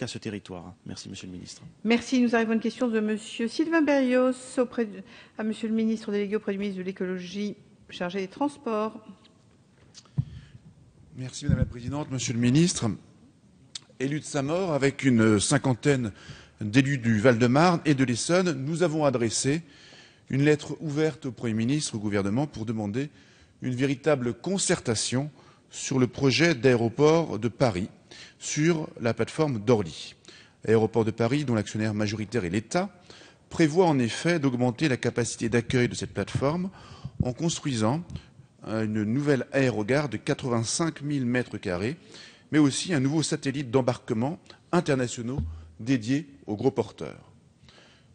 à ce territoire. Merci, Monsieur le Ministre. Merci. Nous arrivons à une question de Monsieur Sylvain Berrios à Monsieur le Ministre délégué auprès du ministre de l'Écologie chargé des Transports. Merci, Madame la Présidente, Monsieur le Ministre. Élu de sa mort, avec une cinquantaine d'élus du Val-de-Marne et de l'Essonne, nous avons adressé une lettre ouverte au Premier ministre, au gouvernement, pour demander une véritable concertation sur le projet d'aéroport de Paris sur la plateforme d'Orly. L'aéroport de Paris, dont l'actionnaire majoritaire est l'État, prévoit en effet d'augmenter la capacité d'accueil de cette plateforme en construisant euh, une nouvelle aérogare de 85 000 m mais aussi un nouveau satellite d'embarquement internationaux dédié aux gros porteurs.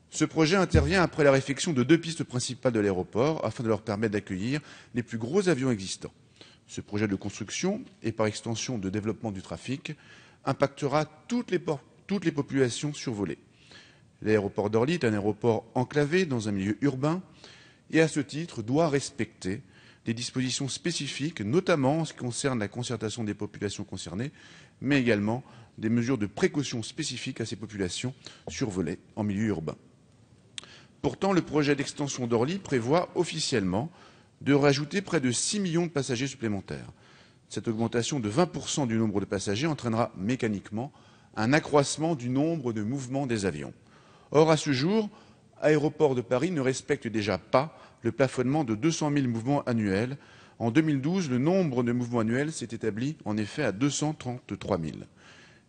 Ce projet intervient après la réfection de deux pistes principales de l'aéroport afin de leur permettre d'accueillir les plus gros avions existants. Ce projet de construction et par extension de développement du trafic impactera toutes les, populations survolées. L'aéroport d'Orly est un aéroport enclavé dans un milieu urbain et à ce titre doit respecter des dispositions spécifiques, notamment en ce qui concerne la concertation des populations concernées, mais également des mesures de précaution spécifiques à ces populations survolées en milieu urbain. Pourtant, le projet d'extension d'Orly prévoit officiellement de rajouter près de 6 millions de passagers supplémentaires. Cette augmentation de 20% du nombre de passagers entraînera mécaniquement un accroissement du nombre de mouvements des avions. Or, à ce jour, l'aéroport de Paris ne respecte déjà pas le plafonnement de 200 000 mouvements annuels. En 2012, le nombre de mouvements annuels s'est établi en effet à 233 000.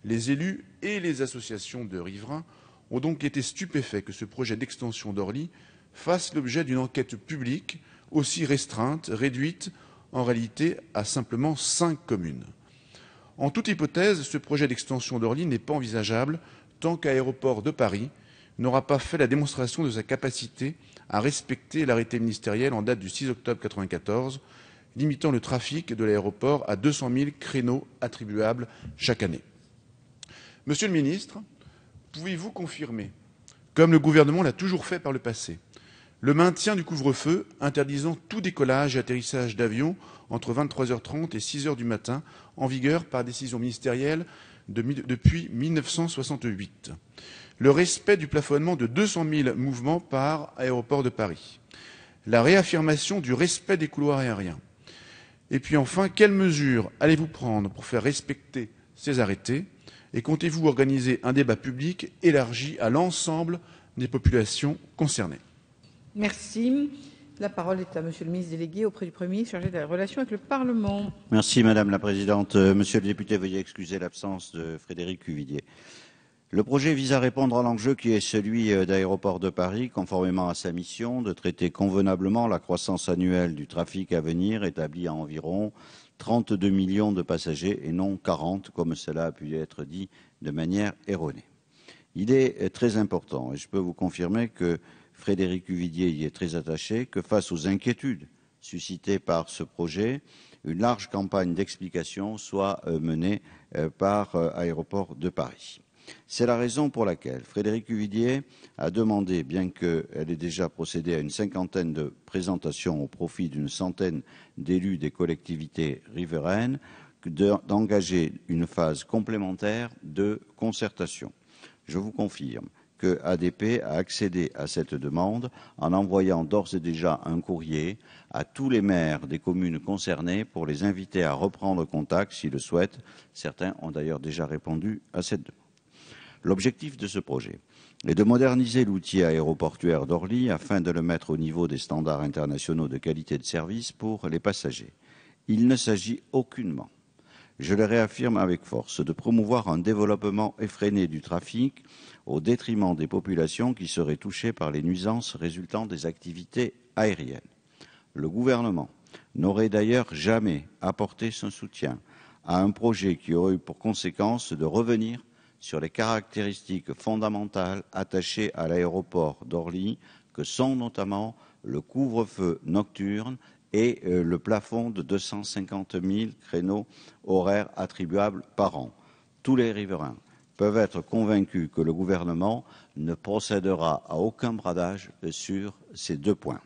Les élus et les associations de riverains ont donc été stupéfaits que ce projet d'extension d'Orly fasse l'objet d'une enquête publique aussi restreinte, réduite en réalité à simplement cinq communes. En toute hypothèse, ce projet d'extension d'Orly n'est pas envisageable tant qu'Aéroport de Paris n'aura pas fait la démonstration de sa capacité à respecter l'arrêté ministériel en date du 6 octobre 1994, limitant le trafic de l'aéroport à 200 000 créneaux attribuables chaque année. Monsieur le ministre, pouvez-vous confirmer, comme le gouvernement l'a toujours fait par le passé, le maintien du couvre-feu interdisant tout décollage et atterrissage d'avions entre 23h30 et 6h du matin, en vigueur par décision ministérielle depuis 1968. Le respect du plafonnement de 200 000 mouvements par aéroport de Paris. La réaffirmation du respect des couloirs aériens. Et puis enfin, quelles mesures allez-vous prendre pour faire respecter ces arrêtés Et comptez-vous organiser un débat public élargi à l'ensemble des populations concernées Merci, la parole est à monsieur le ministre délégué auprès du Premier ministre chargé des relations avec le Parlement. Merci madame la présidente, euh, monsieur le député, veuillez excuser l'absence de Frédéric Cuvillier, le projet vise à répondre à l'enjeu qui est celui euh, d'aéroport de Paris, conformément à sa mission de traiter convenablement la croissance annuelle du trafic à venir établi à environ 32 millions de passagers et non 40 comme cela a pu être dit de manière erronée, il est euh, très important et je peux vous confirmer que Frédéric Huvidier y est très attaché, que face aux inquiétudes suscitées par ce projet, une large campagne d'explication soit euh, menée euh, par euh, Aéroport de Paris. C'est la raison pour laquelle Frédéric Huvidier a demandé, bien qu'elle ait déjà procédé à une cinquantaine de présentations au profit d'une centaine d'élus des collectivités riveraines, d'engager une phase complémentaire de concertation. Je vous confirme que ADP a accédé à cette demande en envoyant d'ores et déjà un courrier à tous les maires des communes concernées pour les inviter à reprendre contact s'ils le souhaitent. Certains ont d'ailleurs déjà répondu à cette demande. L'objectif de ce projet est de moderniser l'outil aéroportuaire d'Orly afin de le mettre au niveau des standards internationaux de qualité de service pour les passagers. Il ne s'agit aucunement je le réaffirme avec force, de promouvoir un développement effréné du trafic au détriment des populations qui seraient touchées par les nuisances résultant des activités aériennes. Le gouvernement n'aurait d'ailleurs jamais apporté son soutien à un projet qui aurait eu pour conséquence de revenir sur les caractéristiques fondamentales attachées à l'aéroport d'Orly, que sont notamment le couvre-feu nocturne et euh, le plafond de 250 000 créneaux horaires attribuables par an. Tous les riverains peuvent être convaincus que le gouvernement ne procédera à aucun bradage sur ces deux points.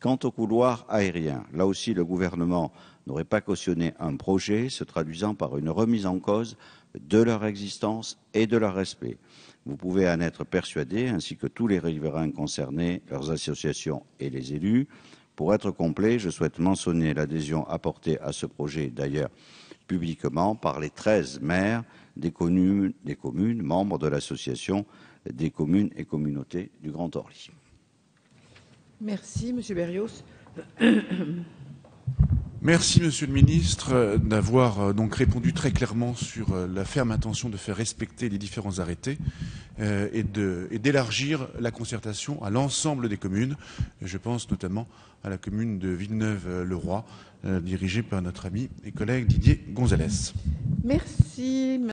Quant au couloir aérien, là aussi le gouvernement n'aurait pas cautionné un projet se traduisant par une remise en cause de leur existence et de leur respect. Vous pouvez en être persuadé, ainsi que tous les riverains concernés, leurs associations et les élus. Pour être complet, je souhaite mentionner l'adhésion apportée à ce projet, d'ailleurs publiquement, par les 13 maires des communes, des communes membres de l'association des communes et communautés du Grand Orly. Merci, Monsieur Berrios. Merci, Monsieur le Ministre, d'avoir euh, donc répondu très clairement sur euh, la ferme intention de faire respecter les différents arrêtés. Euh, et d'élargir la concertation à l'ensemble des communes. Je pense notamment à la commune de Villeneuve-le-Roi, euh, dirigée par notre ami et collègue Didier Gonzalez. Merci.